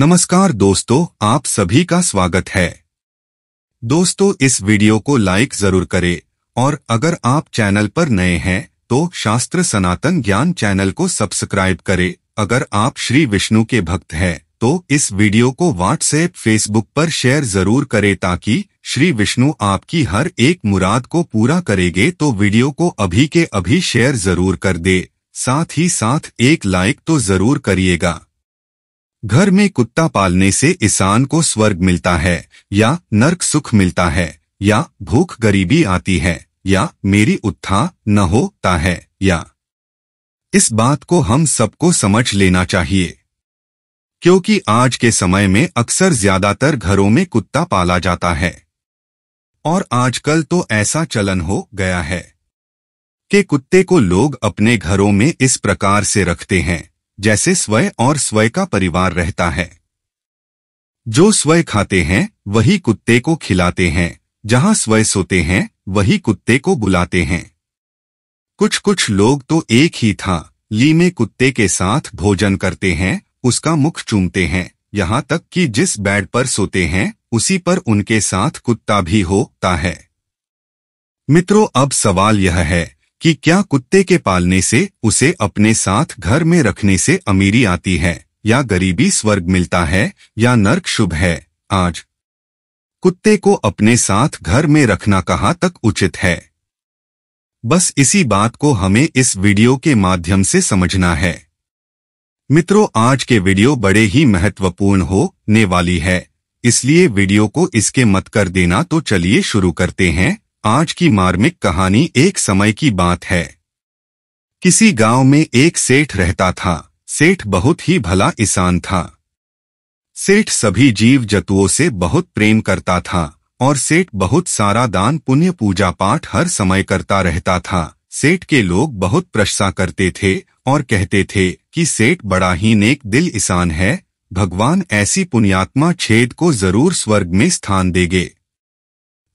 नमस्कार दोस्तों आप सभी का स्वागत है दोस्तों इस वीडियो को लाइक जरूर करें और अगर आप चैनल पर नए हैं तो शास्त्र सनातन ज्ञान चैनल को सब्सक्राइब करें अगर आप श्री विष्णु के भक्त हैं तो इस वीडियो को व्हाट्सएप फेसबुक पर शेयर जरूर करें ताकि श्री विष्णु आपकी हर एक मुराद को पूरा करेंगे तो वीडियो को अभी के अभी शेयर जरूर कर दे साथ ही साथ एक लाइक तो जरूर करिएगा घर में कुत्ता पालने से इंसान को स्वर्ग मिलता है या नर्क सुख मिलता है या भूख गरीबी आती है या मेरी उत्था न होता है या इस बात को हम सबको समझ लेना चाहिए क्योंकि आज के समय में अक्सर ज्यादातर घरों में कुत्ता पाला जाता है और आजकल तो ऐसा चलन हो गया है कि कुत्ते को लोग अपने घरों में इस प्रकार से रखते हैं जैसे स्वय और स्वय का परिवार रहता है जो स्वय खाते हैं वही कुत्ते को खिलाते हैं जहां स्वय सोते हैं वही कुत्ते को बुलाते हैं कुछ कुछ लोग तो एक ही था ली में कुत्ते के साथ भोजन करते हैं उसका मुख चूमते हैं यहां तक कि जिस बेड पर सोते हैं उसी पर उनके साथ कुत्ता भी होता है मित्रों अब सवाल यह है कि क्या कुत्ते के पालने से उसे अपने साथ घर में रखने से अमीरी आती है या गरीबी स्वर्ग मिलता है या नर्क शुभ है आज कुत्ते को अपने साथ घर में रखना कहाँ तक उचित है बस इसी बात को हमें इस वीडियो के माध्यम से समझना है मित्रों आज के वीडियो बड़े ही महत्वपूर्ण होने वाली है इसलिए वीडियो को इसके मत कर देना तो चलिए शुरू करते हैं आज की मार्मिक कहानी एक समय की बात है किसी गांव में एक सेठ रहता था सेठ बहुत ही भला इंसान था सेठ सभी जीव जतुओं से बहुत प्रेम करता था और सेठ बहुत सारा दान पुण्य पूजा पाठ हर समय करता रहता था सेठ के लोग बहुत प्रशंसा करते थे और कहते थे कि सेठ बड़ा ही नेक दिल इंसान है भगवान ऐसी पुण्यात्मा छेद को जरूर स्वर्ग में स्थान देगे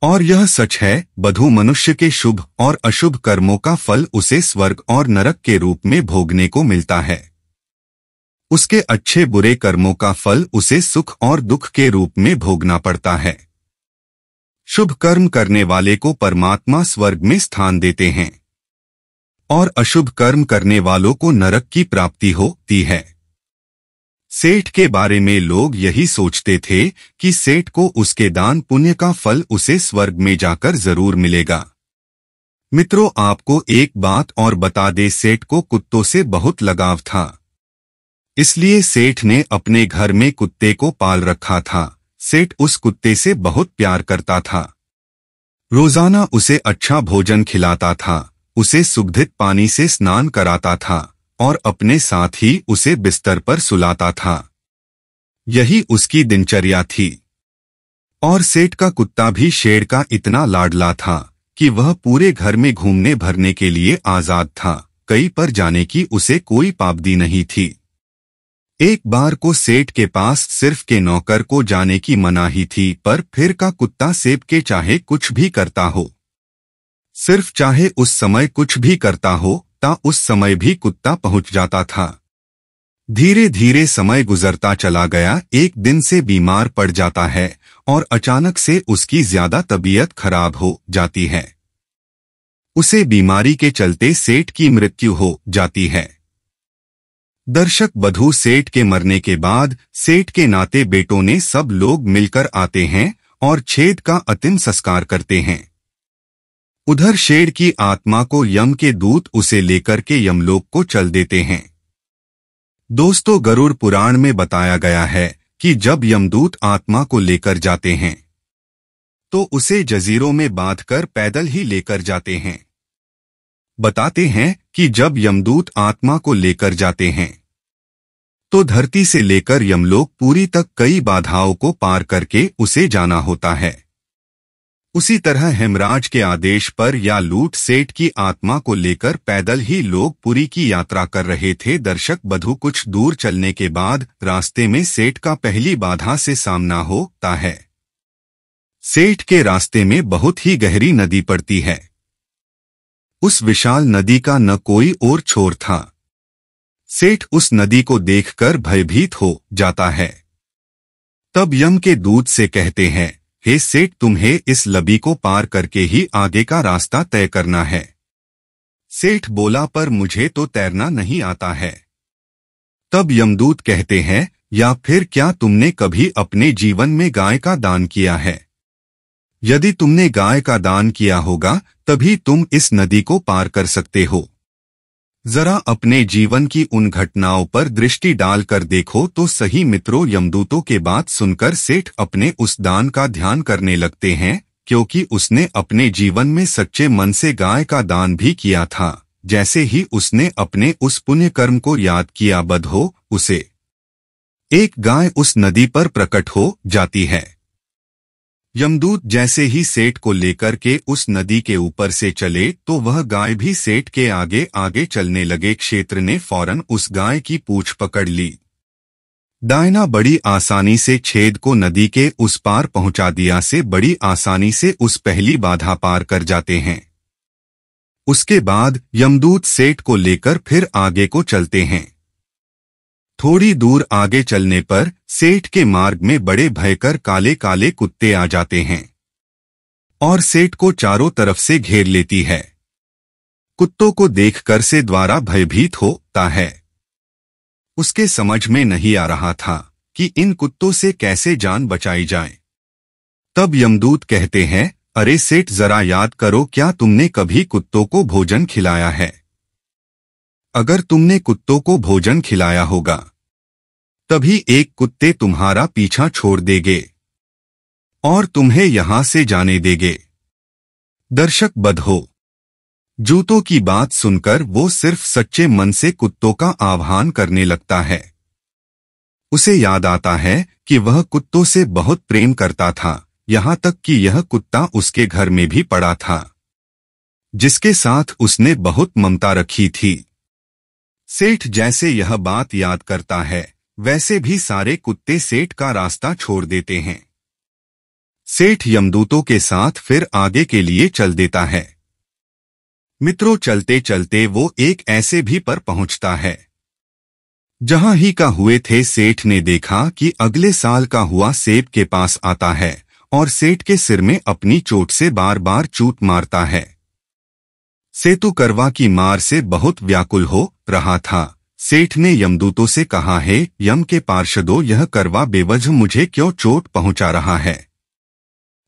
और यह सच है बधु मनुष्य के शुभ और अशुभ कर्मों का फल उसे स्वर्ग और नरक के रूप में भोगने को मिलता है उसके अच्छे बुरे कर्मों का फल उसे सुख और दुख के रूप में भोगना पड़ता है शुभ कर्म करने वाले को परमात्मा स्वर्ग में स्थान देते हैं और अशुभ कर्म करने वालों को नरक की प्राप्ति होती है सेठ के बारे में लोग यही सोचते थे कि सेठ को उसके दान पुण्य का फल उसे स्वर्ग में जाकर जरूर मिलेगा मित्रों आपको एक बात और बता दे सेठ को कुत्तों से बहुत लगाव था इसलिए सेठ ने अपने घर में कुत्ते को पाल रखा था सेठ उस कुत्ते से बहुत प्यार करता था रोजाना उसे अच्छा भोजन खिलाता था उसे सुगधित पानी से स्नान कराता था और अपने साथ ही उसे बिस्तर पर सुलाता था यही उसकी दिनचर्या थी और सेठ का कुत्ता भी शेर का इतना लाडला था कि वह पूरे घर में घूमने भरने के लिए आज़ाद था कई पर जाने की उसे कोई पाबदी नहीं थी एक बार को सेठ के पास सिर्फ के नौकर को जाने की मनाही थी पर फिर का कुत्ता सेब के चाहे कुछ भी करता हो सिर्फ चाहे उस समय कुछ भी करता हो सकता उस समय भी कुत्ता पहुंच जाता था धीरे धीरे समय गुजरता चला गया एक दिन से बीमार पड़ जाता है और अचानक से उसकी ज्यादा तबीयत खराब हो जाती है उसे बीमारी के चलते सेठ की मृत्यु हो जाती है दर्शक बधू सेठ के मरने के बाद सेठ के नाते बेटों ने सब लोग मिलकर आते हैं और छेद का अतिम संस्कार करते हैं उधर शेर की आत्मा को यम के दूत उसे लेकर के यमलोक को चल देते हैं दोस्तों गरुड़ पुराण में बताया गया है कि जब यमदूत आत्मा को लेकर जाते हैं तो उसे जजीरों में बांधकर पैदल ही लेकर जाते हैं बताते हैं कि जब यमदूत आत्मा को लेकर जाते हैं तो धरती से लेकर यमलोक पूरी तक कई बाधाओं को पार करके उसे जाना होता है उसी तरह हेमराज के आदेश पर या लूट सेठ की आत्मा को लेकर पैदल ही लोग पुरी की यात्रा कर रहे थे दर्शक बधु कुछ दूर चलने के बाद रास्ते में सेठ का पहली बाधा से सामना होता है सेठ के रास्ते में बहुत ही गहरी नदी पड़ती है उस विशाल नदी का न कोई और छोर था सेठ उस नदी को देखकर भयभीत हो जाता है तब यम के दूत से कहते हैं हे सेठ तुम्हें इस लबी को पार करके ही आगे का रास्ता तय करना है सेठ बोला पर मुझे तो तैरना नहीं आता है तब यमदूत कहते हैं या फिर क्या तुमने कभी अपने जीवन में गाय का दान किया है यदि तुमने गाय का दान किया होगा तभी तुम इस नदी को पार कर सकते हो जरा अपने जीवन की उन घटनाओं पर दृष्टि डालकर देखो तो सही मित्रों यमदूतों के बात सुनकर सेठ अपने उस दान का ध्यान करने लगते हैं क्योंकि उसने अपने जीवन में सच्चे मन से गाय का दान भी किया था जैसे ही उसने अपने उस पुण्य कर्म को याद किया बद हो उसे एक गाय उस नदी पर प्रकट हो जाती है यमदूत जैसे ही सेठ को लेकर के उस नदी के ऊपर से चले तो वह गाय भी सेठ के आगे आगे चलने लगे क्षेत्र ने फौरन उस गाय की पूछ पकड़ ली डायना बड़ी आसानी से छेद को नदी के उस पार पहुंचा दिया से बड़ी आसानी से उस पहली बाधा पार कर जाते हैं उसके बाद यमदूत सेठ को लेकर फिर आगे को चलते हैं थोड़ी दूर आगे चलने पर सेठ के मार्ग में बड़े भयकर काले काले कुत्ते आ जाते हैं और सेठ को चारों तरफ से घेर लेती है कुत्तों को देखकर से द्वारा भयभीत होता है उसके समझ में नहीं आ रहा था कि इन कुत्तों से कैसे जान बचाई जाए तब यमदूत कहते हैं अरे सेठ जरा याद करो क्या तुमने कभी कुत्तों को भोजन खिलाया है अगर तुमने कुत्तों को भोजन खिलाया होगा तभी एक कुत्ते तुम्हारा पीछा छोड़ देगे और तुम्हें यहां से जाने देगे दर्शक बद हो जूतों की बात सुनकर वो सिर्फ सच्चे मन से कुत्तों का आह्वान करने लगता है उसे याद आता है कि वह कुत्तों से बहुत प्रेम करता था यहां तक कि यह कुत्ता उसके घर में भी पड़ा था जिसके साथ उसने बहुत ममता रखी थी सेठ जैसे यह बात याद करता है वैसे भी सारे कुत्ते सेठ का रास्ता छोड़ देते हैं सेठ यमदूतों के साथ फिर आगे के लिए चल देता है मित्रों चलते चलते वो एक ऐसे भी पर पहुंचता है जहां ही का हुए थे सेठ ने देखा कि अगले साल का हुआ सेब के पास आता है और सेठ के सिर में अपनी चोट से बार बार चूट मारता है सेतु करवा की मार से बहुत व्याकुल हो रहा था सेठ ने यमदूतों से कहा है यम के पार्षदों यह करवा बेवजह मुझे क्यों चोट पहुंचा रहा है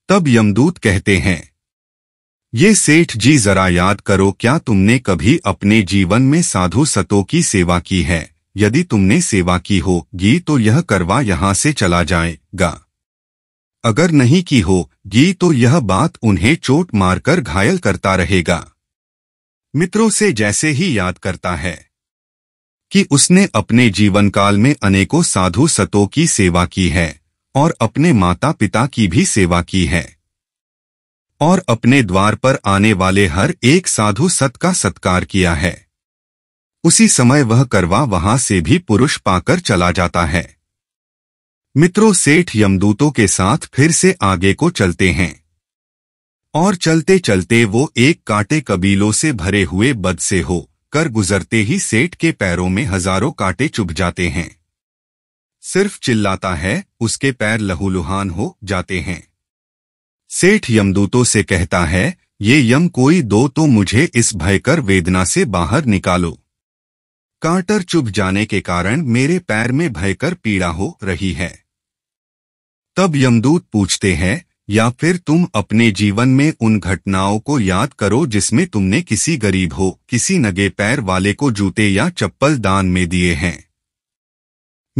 तब यमदूत कहते हैं ये सेठ जी जरा याद करो क्या तुमने कभी अपने जीवन में साधु सतों की सेवा की है यदि तुमने सेवा की हो गी तो यह करवा यहां से चला जाएगा अगर नहीं की हो गी तो यह बात उन्हें चोट मारकर घायल करता रहेगा मित्रों से जैसे ही याद करता है कि उसने अपने जीवन काल में अनेकों साधु सतों की सेवा की है और अपने माता पिता की भी सेवा की है और अपने द्वार पर आने वाले हर एक साधु सत का सत्कार किया है उसी समय वह करवा वहां से भी पुरुष पाकर चला जाता है मित्रों सेठ यमदूतों के साथ फिर से आगे को चलते हैं और चलते चलते वो एक कांटे कबीलों से भरे हुए बद से हो होकर गुजरते ही सेठ के पैरों में हजारों कांटे चुभ जाते हैं सिर्फ चिल्लाता है उसके पैर लहूलुहान हो जाते हैं सेठ यमदूतों से कहता है ये यम कोई दो तो मुझे इस भयकर वेदना से बाहर निकालो कांटर चुभ जाने के कारण मेरे पैर में भयकर पीड़ा हो रही है तब यमदूत पूछते हैं या फिर तुम अपने जीवन में उन घटनाओं को याद करो जिसमें तुमने किसी गरीब हो किसी नगे पैर वाले को जूते या चप्पल दान में दिए हैं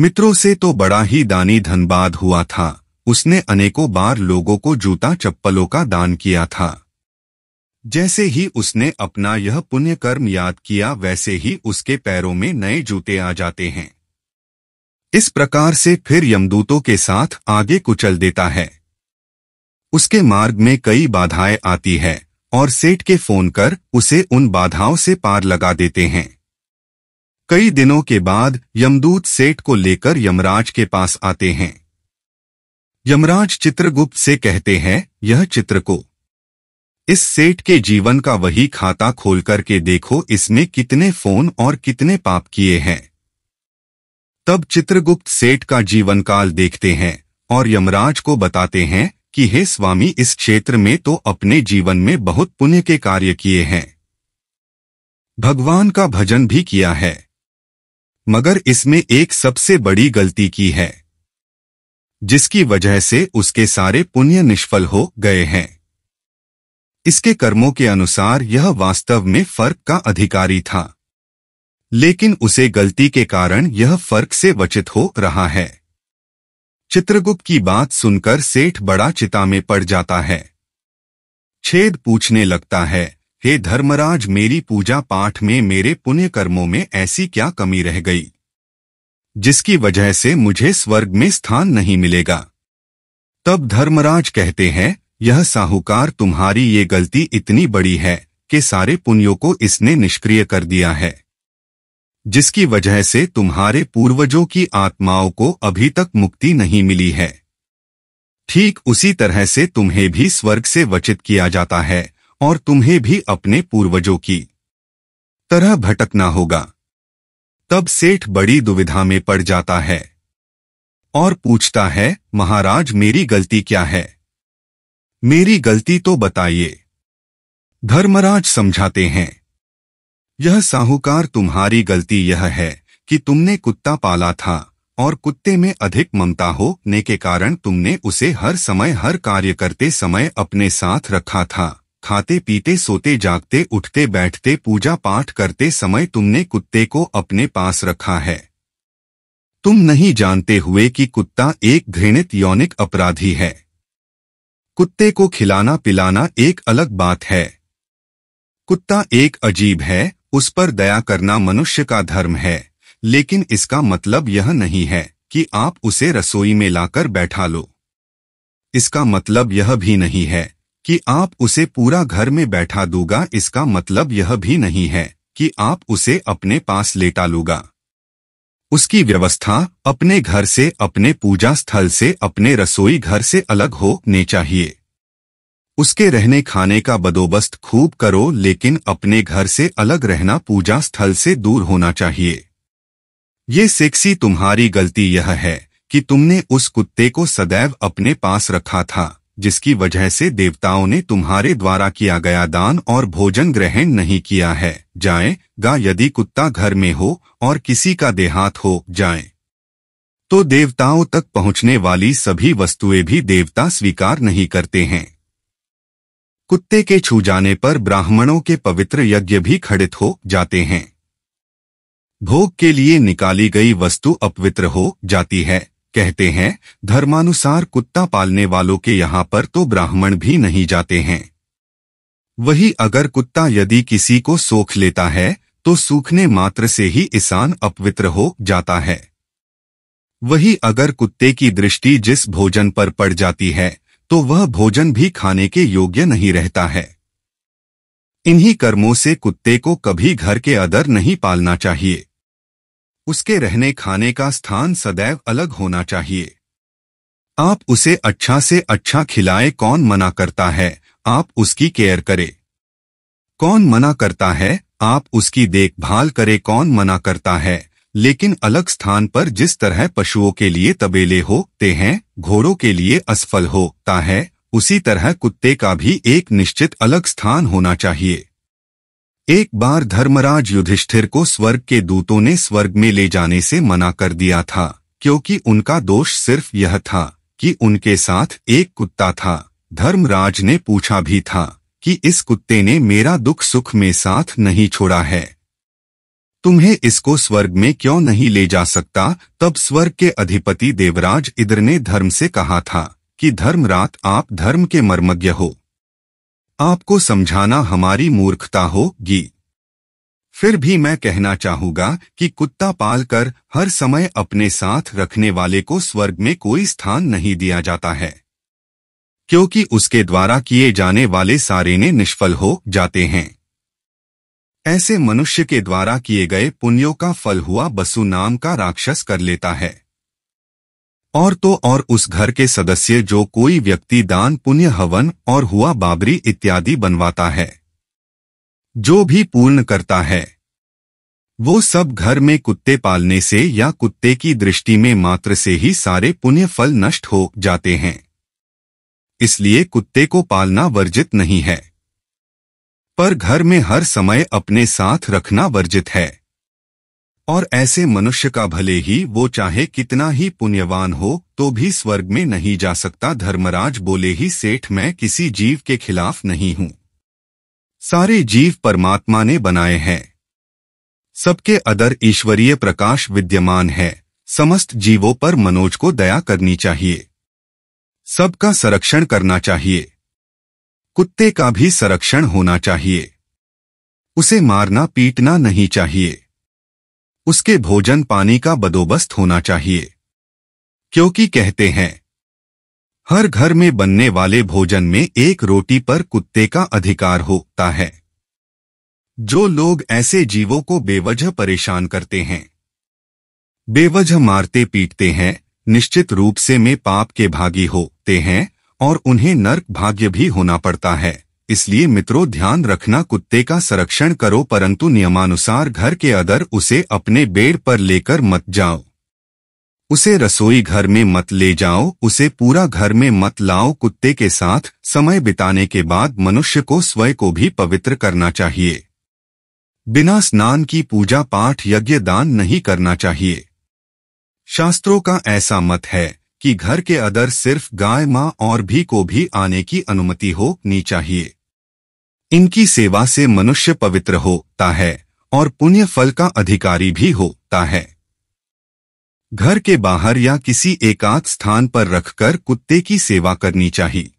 मित्रों से तो बड़ा ही दानी धनबाद हुआ था उसने अनेकों बार लोगों को जूता चप्पलों का दान किया था जैसे ही उसने अपना यह पुण्य कर्म याद किया वैसे ही उसके पैरों में नए जूते आ जाते हैं इस प्रकार से फिर यमदूतों के साथ आगे कुचल देता है उसके मार्ग में कई बाधाएं आती है और सेठ के फोन कर उसे उन बाधाओं से पार लगा देते हैं कई दिनों के बाद यमदूत सेठ को लेकर यमराज के पास आते हैं यमराज चित्रगुप्त से कहते हैं यह चित्र को इस सेठ के जीवन का वही खाता खोल करके देखो इसमें कितने फोन और कितने पाप किए हैं तब चित्रगुप्त सेठ का जीवन काल देखते हैं और यमराज को बताते हैं कि हे स्वामी इस क्षेत्र में तो अपने जीवन में बहुत पुण्य के कार्य किए हैं भगवान का भजन भी किया है मगर इसमें एक सबसे बड़ी गलती की है जिसकी वजह से उसके सारे पुण्य निष्फल हो गए हैं इसके कर्मों के अनुसार यह वास्तव में फर्क का अधिकारी था लेकिन उसे गलती के कारण यह फर्क से वचित हो रहा है चित्रगुप्त की बात सुनकर सेठ बड़ा चिता में पड़ जाता है छेद पूछने लगता है हे धर्मराज मेरी पूजा पाठ में मेरे पुण्य कर्मों में ऐसी क्या कमी रह गई जिसकी वजह से मुझे स्वर्ग में स्थान नहीं मिलेगा तब धर्मराज कहते हैं यह साहूकार तुम्हारी ये गलती इतनी बड़ी है कि सारे पुण्यों को इसने निष्क्रिय कर दिया है जिसकी वजह से तुम्हारे पूर्वजों की आत्माओं को अभी तक मुक्ति नहीं मिली है ठीक उसी तरह से तुम्हें भी स्वर्ग से वचित किया जाता है और तुम्हें भी अपने पूर्वजों की तरह भटकना होगा तब सेठ बड़ी दुविधा में पड़ जाता है और पूछता है महाराज मेरी गलती क्या है मेरी गलती तो बताइए धर्मराज समझाते हैं यह साहूकार तुम्हारी गलती यह है कि तुमने कुत्ता पाला था और कुत्ते में अधिक ममता होने के कारण तुमने उसे हर समय हर कार्य करते समय अपने साथ रखा था खाते पीते सोते जागते उठते बैठते पूजा पाठ करते समय तुमने कुत्ते को अपने पास रखा है तुम नहीं जानते हुए कि कुत्ता एक घृणित यौनिक अपराधी है कुत्ते को खिलाना पिलाना एक अलग बात है कुत्ता एक अजीब है उस पर दया करना मनुष्य का धर्म है लेकिन इसका मतलब यह नहीं है कि आप उसे रसोई में लाकर बैठा लो इसका मतलब यह भी नहीं है कि आप उसे पूरा घर में बैठा दूंगा इसका मतलब यह भी नहीं है कि आप उसे अपने पास लेटा लूगा उसकी व्यवस्था अपने घर से अपने पूजा स्थल से अपने रसोई घर से अलग होने चाहिए उसके रहने खाने का बदोबस्त खूब करो लेकिन अपने घर से अलग रहना पूजा स्थल से दूर होना चाहिए ये सेक्सी तुम्हारी गलती यह है कि तुमने उस कुत्ते को सदैव अपने पास रखा था जिसकी वजह से देवताओं ने तुम्हारे द्वारा किया गया दान और भोजन ग्रहण नहीं किया है जाए गा यदि कुत्ता घर में हो और किसी का देहात हो जाए तो देवताओं तक पहुंचने वाली सभी वस्तुएं भी देवता स्वीकार नहीं करते हैं कुत्ते के छू जाने पर ब्राह्मणों के पवित्र यज्ञ भी खड़ित हो जाते हैं भोग के लिए निकाली गई वस्तु अपवित्र हो जाती है कहते हैं धर्मानुसार कुत्ता पालने वालों के यहाँ पर तो ब्राह्मण भी नहीं जाते हैं वही अगर कुत्ता यदि किसी को सोख लेता है तो सूखने मात्र से ही इंसान अपवित्र हो जाता है वही अगर कुत्ते की दृष्टि जिस भोजन पर पड़ जाती है तो वह भोजन भी खाने के योग्य नहीं रहता है इन्हीं कर्मों से कुत्ते को कभी घर के अदर नहीं पालना चाहिए उसके रहने खाने का स्थान सदैव अलग होना चाहिए आप उसे अच्छा से अच्छा खिलाए कौन मना करता है आप उसकी केयर करें कौन मना करता है आप उसकी देखभाल करें कौन मना करता है लेकिन अलग स्थान पर जिस तरह पशुओं के लिए तबेले होते हैं घोड़ों के लिए असफल होता है उसी तरह कुत्ते का भी एक निश्चित अलग स्थान होना चाहिए एक बार धर्मराज युधिष्ठिर को स्वर्ग के दूतों ने स्वर्ग में ले जाने से मना कर दिया था क्योंकि उनका दोष सिर्फ यह था कि उनके साथ एक कुत्ता था धर्मराज ने पूछा भी था कि इस कुत्ते ने मेरा दुख सुख में साथ नहीं छोड़ा है तुम्हें इसको स्वर्ग में क्यों नहीं ले जा सकता तब स्वर्ग के अधिपति देवराज इंद्र ने धर्म से कहा था कि धर्म रात आप धर्म के मर्मज्ञ हो आपको समझाना हमारी मूर्खता होगी फिर भी मैं कहना चाहूंगा कि कुत्ता पाल कर हर समय अपने साथ रखने वाले को स्वर्ग में कोई स्थान नहीं दिया जाता है क्योंकि उसके द्वारा किए जाने वाले सारे ने निष्फल हो जाते हैं ऐसे मनुष्य के द्वारा किए गए पुण्यों का फल हुआ बसु नाम का राक्षस कर लेता है और तो और उस घर के सदस्य जो कोई व्यक्ति दान पुण्य हवन और हुआ बाबरी इत्यादि बनवाता है जो भी पूर्ण करता है वो सब घर में कुत्ते पालने से या कुत्ते की दृष्टि में मात्र से ही सारे पुण्य फल नष्ट हो जाते हैं इसलिए कुत्ते को पालना वर्जित नहीं है पर घर में हर समय अपने साथ रखना वर्जित है और ऐसे मनुष्य का भले ही वो चाहे कितना ही पुण्यवान हो तो भी स्वर्ग में नहीं जा सकता धर्मराज बोले ही सेठ मैं किसी जीव के खिलाफ नहीं हूं सारे जीव परमात्मा ने बनाए हैं सबके अदर ईश्वरीय प्रकाश विद्यमान है समस्त जीवों पर मनोज को दया करनी चाहिए सबका संरक्षण करना चाहिए कुत्ते का भी संरक्षण होना चाहिए उसे मारना पीटना नहीं चाहिए उसके भोजन पानी का बदोबस्त होना चाहिए क्योंकि कहते हैं हर घर में बनने वाले भोजन में एक रोटी पर कुत्ते का अधिकार होता है जो लोग ऐसे जीवों को बेवजह परेशान करते हैं बेवजह मारते पीटते हैं निश्चित रूप से में पाप के भागी होते हैं और उन्हें नर्क भाग्य भी होना पड़ता है इसलिए मित्रों ध्यान रखना कुत्ते का संरक्षण करो परंतु नियमानुसार घर के अदर उसे अपने बेड पर लेकर मत जाओ उसे रसोई घर में मत ले जाओ उसे पूरा घर में मत लाओ कुत्ते के साथ समय बिताने के बाद मनुष्य को स्वयं को भी पवित्र करना चाहिए बिना स्नान की पूजा पाठ यज्ञ दान नहीं करना चाहिए शास्त्रों का ऐसा मत है कि घर के अदर सिर्फ गाय माँ और भी को भी आने की अनुमति होनी चाहिए इनकी सेवा से मनुष्य पवित्र होता है और पुण्य फल का अधिकारी भी होता है घर के बाहर या किसी एकांत स्थान पर रखकर कुत्ते की सेवा करनी चाहिए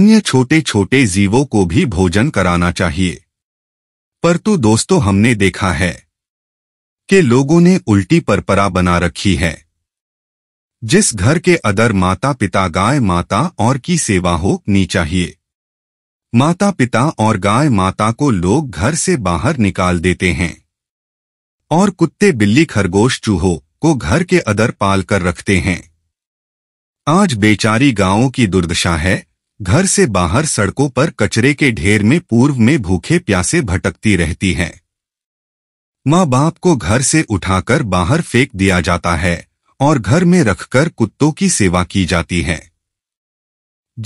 अन्य छोटे छोटे जीवों को भी भोजन कराना चाहिए पर तो दोस्तों हमने देखा है कि लोगों ने उल्टी परपरा बना रखी है जिस घर के अदर माता पिता गाय माता और की सेवा हो नी चाहिए माता पिता और गाय माता को लोग घर से बाहर निकाल देते हैं और कुत्ते बिल्ली खरगोश चूहो को घर के अदर पाल कर रखते हैं आज बेचारी गांवों की दुर्दशा है घर से बाहर सड़कों पर कचरे के ढेर में पूर्व में भूखे प्यासे भटकती रहती है माँ बाप को घर से उठाकर बाहर फेंक दिया जाता है और घर में रखकर कुत्तों की सेवा की जाती है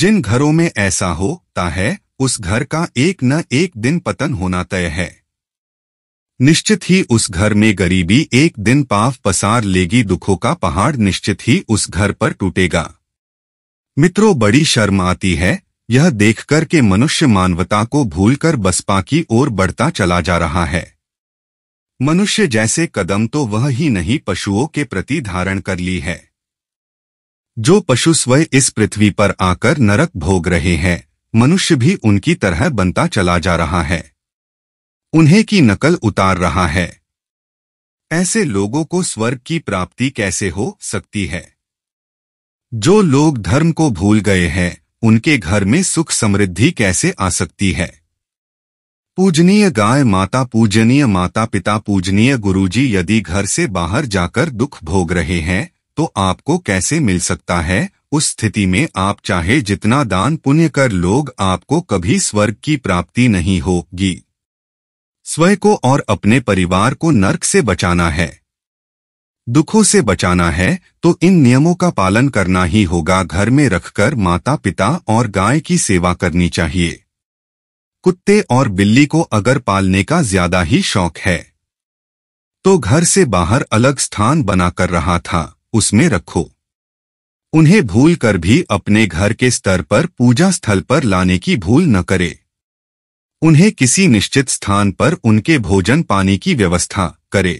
जिन घरों में ऐसा होता है उस घर का एक न एक दिन पतन होना तय है निश्चित ही उस घर में गरीबी एक दिन पाव पसार लेगी दुखों का पहाड़ निश्चित ही उस घर पर टूटेगा मित्रों बड़ी शर्म आती है यह देखकर के मनुष्य मानवता को भूलकर बसपा की ओर बढ़ता चला जा रहा है मनुष्य जैसे कदम तो वह ही नहीं पशुओं के प्रति धारण कर ली है जो पशु स्वयं इस पृथ्वी पर आकर नरक भोग रहे हैं मनुष्य भी उनकी तरह बनता चला जा रहा है उन्हें की नकल उतार रहा है ऐसे लोगों को स्वर्ग की प्राप्ति कैसे हो सकती है जो लोग धर्म को भूल गए हैं उनके घर में सुख समृद्धि कैसे आ सकती है पूजनीय गाय माता पूजनीय माता पिता पूजनीय गुरुजी यदि घर से बाहर जाकर दुख भोग रहे हैं तो आपको कैसे मिल सकता है उस स्थिति में आप चाहे जितना दान पुण्य कर लोग आपको कभी स्वर्ग की प्राप्ति नहीं होगी स्वयं को और अपने परिवार को नर्क से बचाना है दुखों से बचाना है तो इन नियमों का पालन करना ही होगा घर में रखकर माता पिता और गाय की सेवा करनी चाहिए कुत्ते और बिल्ली को अगर पालने का ज्यादा ही शौक है तो घर से बाहर अलग स्थान बना कर रहा था उसमें रखो उन्हें भूल कर भी अपने घर के स्तर पर पूजा स्थल पर लाने की भूल न करे उन्हें किसी निश्चित स्थान पर उनके भोजन पानी की व्यवस्था करे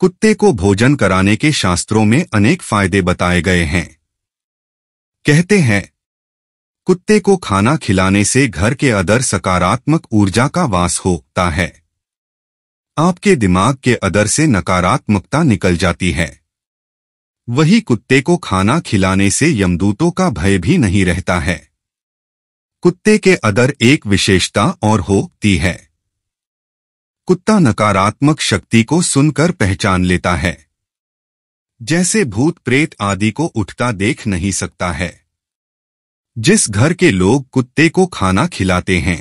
कुत्ते को भोजन कराने के शास्त्रों में अनेक फायदे बताए गए हैं कहते हैं कुत्ते को खाना खिलाने से घर के अदर सकारात्मक ऊर्जा का वास होता है आपके दिमाग के अदर से नकारात्मकता निकल जाती है वही कुत्ते को खाना खिलाने से यमदूतों का भय भी नहीं रहता है कुत्ते के अदर एक विशेषता और होती है कुत्ता नकारात्मक शक्ति को सुनकर पहचान लेता है जैसे भूत प्रेत आदि को उठता देख नहीं सकता है जिस घर के लोग कुत्ते को खाना खिलाते हैं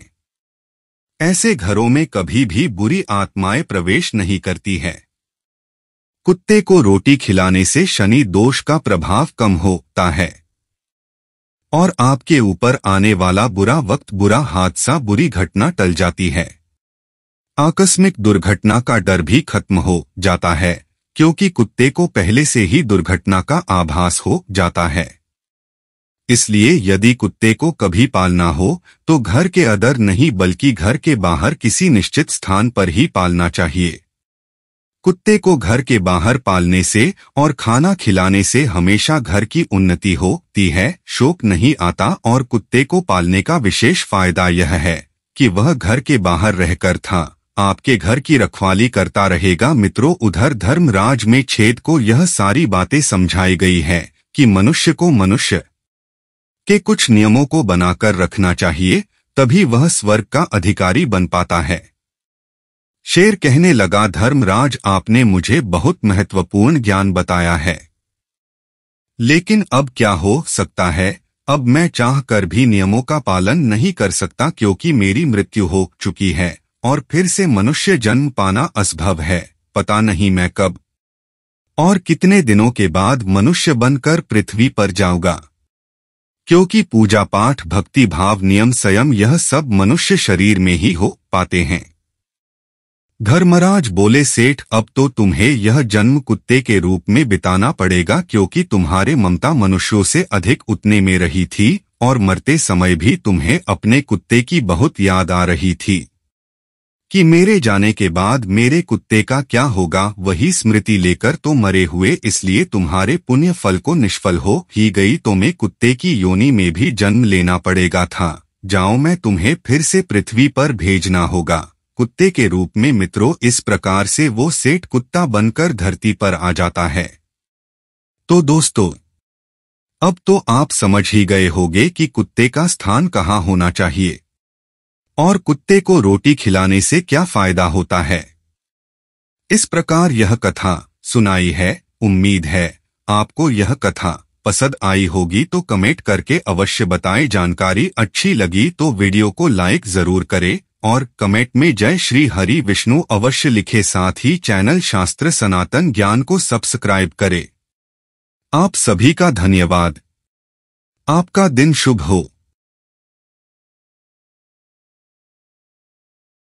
ऐसे घरों में कभी भी बुरी आत्माएं प्रवेश नहीं करती हैं कुत्ते को रोटी खिलाने से शनि दोष का प्रभाव कम होता है और आपके ऊपर आने वाला बुरा वक्त बुरा हादसा बुरी घटना टल जाती है आकस्मिक दुर्घटना का डर भी खत्म हो जाता है क्योंकि कुत्ते को पहले से ही दुर्घटना का आभास हो जाता है इसलिए यदि कुत्ते को कभी पालना हो तो घर के अदर नहीं बल्कि घर के बाहर किसी निश्चित स्थान पर ही पालना चाहिए कुत्ते को घर के बाहर पालने से और खाना खिलाने से हमेशा घर की उन्नति होती है शोक नहीं आता और कुत्ते को पालने का विशेष फायदा यह है कि वह घर के बाहर रहकर था आपके घर की रखवाली करता रहेगा मित्रों उधर धर्मराज में छेद को यह सारी बातें समझाई गई है कि मनुष्य को मनुष्य के कुछ नियमों को बनाकर रखना चाहिए तभी वह स्वर्ग का अधिकारी बन पाता है शेर कहने लगा धर्मराज आपने मुझे बहुत महत्वपूर्ण ज्ञान बताया है लेकिन अब क्या हो सकता है अब मैं चाह कर भी नियमों का पालन नहीं कर सकता क्योंकि मेरी मृत्यु हो चुकी है और फिर से मनुष्य जन्म पाना असंभव है पता नहीं मैं कब और कितने दिनों के बाद मनुष्य बनकर पृथ्वी पर जाऊंगा क्योंकि पूजा पाठ भक्ति भाव नियम संयम यह सब मनुष्य शरीर में ही हो पाते हैं धर्मराज बोले सेठ अब तो तुम्हें यह जन्म कुत्ते के रूप में बिताना पड़ेगा क्योंकि तुम्हारे ममता मनुष्यों से अधिक उतने में रही थी और मरते समय भी तुम्हें अपने कुत्ते की बहुत याद आ रही थी कि मेरे जाने के बाद मेरे कुत्ते का क्या होगा वही स्मृति लेकर तो मरे हुए इसलिए तुम्हारे पुण्य फल को निष्फल हो ही गई तो मैं कुत्ते की योनि में भी जन्म लेना पड़ेगा था जाओ मैं तुम्हें फिर से पृथ्वी पर भेजना होगा कुत्ते के रूप में मित्रों इस प्रकार से वो सेठ कुत्ता बनकर धरती पर आ जाता है तो दोस्तों अब तो आप समझ ही गए होंगे कि कुत्ते का स्थान कहाँ होना चाहिए और कुत्ते को रोटी खिलाने से क्या फायदा होता है इस प्रकार यह कथा सुनाई है उम्मीद है आपको यह कथा पसंद आई होगी तो कमेंट करके अवश्य बताएं जानकारी अच्छी लगी तो वीडियो को लाइक जरूर करें और कमेंट में जय श्री हरि विष्णु अवश्य लिखे साथ ही चैनल शास्त्र सनातन ज्ञान को सब्सक्राइब करें आप सभी का धन्यवाद आपका दिन शुभ हो